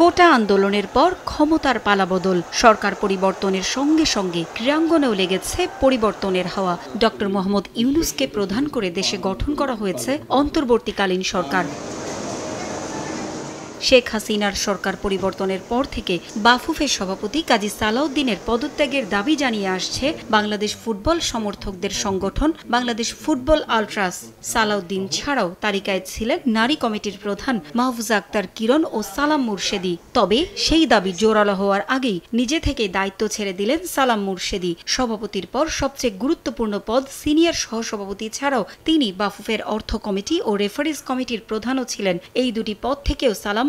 কোটা আন্দোলনের পর ক্ষমতার পালাবদল সরকার পরিবর্তনের সঙ্গে সঙ্গে ক্রীড়াঙ্গনেও লেগেছে পরিবর্তনের হাওয়া ডক্টর মোহাম্মদ ইউনুসকে প্রধান করে দেশে গঠন করা হয়েছে অন্তর্বর্তীকালীন সরকার শেখ হাসিনার সরকার পরিবর্তনের পর থেকে বাফুফের সভাপতি কাজী সালাউদ্দিনের পদত্যাগের দাবি জানিয়ে আসছে বাংলাদেশ ফুটবল সমর্থকদের সংগঠন বাংলাদেশ ফুটবল আলট্রাস সালাউদ্দিন ছাড়াও তালিকায় ছিলেন নারী কমিটির প্রধান মাহফুজা আক্তার কিরণ ও সালাম মুর্শেদি তবে সেই দাবি জোরালো হওয়ার আগেই নিজে থেকে দায়িত্ব ছেড়ে দিলেন সালাম মুর্শেদি সভাপতির পর সবচেয়ে গুরুত্বপূর্ণ পদ সিনিয়র সহসভাপতি ছাড়াও তিনি বাফুফের অর্থ কমিটি ও রেফারেন্স কমিটির প্রধানও ছিলেন এই দুটি পদ থেকেও সালাম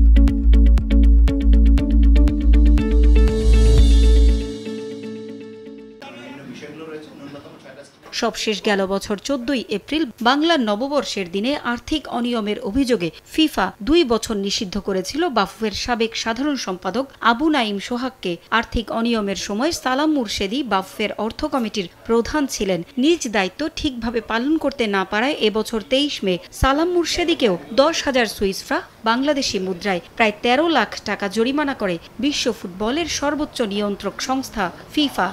সবশেষ গেল বছর চোদ্দই এপ্রিল বাংলার নববর্ষের দিনে আর্থিক অনিয়মের অভিযোগে ফিফা দুই বছর নিষিদ্ধ করেছিল বাফুফের সাবেক সাধারণ সম্পাদক আবু নাইম সোহাগকে আর্থিক অনিয়মের সময় সালাম মুর্শেদি বাফুফের অর্থ কমিটির প্রধান ছিলেন নিজ দায়িত্ব ঠিকভাবে পালন করতে না পারায় এবছর তেইশ মে সালাম মুর্শেদিকেও দশ হাজার সুইসফ্রা বাংলাদেশি মুদ্রায় প্রায় ১৩ লাখ টাকা জরিমানা করে বিশ্ব ফুটবলের সর্বোচ্চ নিয়ন্ত্রক সংস্থা ফিফা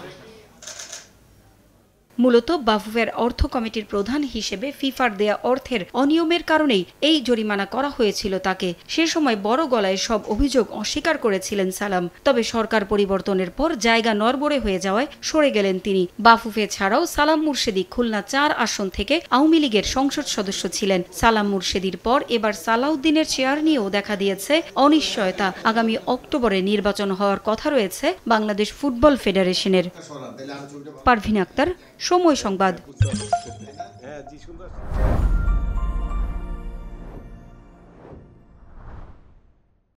মূলত বাফুফের অর্থ কমিটির প্রধান হিসেবে ফিফার দেয়া অর্থের অনিয়মের কারণেই এই জরিমানা করা হয়েছিল তাকে সে সময় বড় গলায় সব অভিযোগ অস্বীকার করেছিলেন সালাম তবে সরকার পরিবর্তনের পর জায়গা নরবরে হয়ে যাওয়ায় সরে গেলেন তিনি বাফুফে ছাড়াও সালাম মুর্শেদি খুলনা চার আসন থেকে আওয়ামী লীগের সংসদ সদস্য ছিলেন সালাম মুর্শেদির পর এবার সালাউদ্দিনের চেয়ার নিয়েও দেখা দিয়েছে অনিশ্চয়তা আগামী অক্টোবরে নির্বাচন হওয়ার কথা রয়েছে বাংলাদেশ ফুটবল ফেডারেশনের পারভিন আক্তার সময় সংবাদ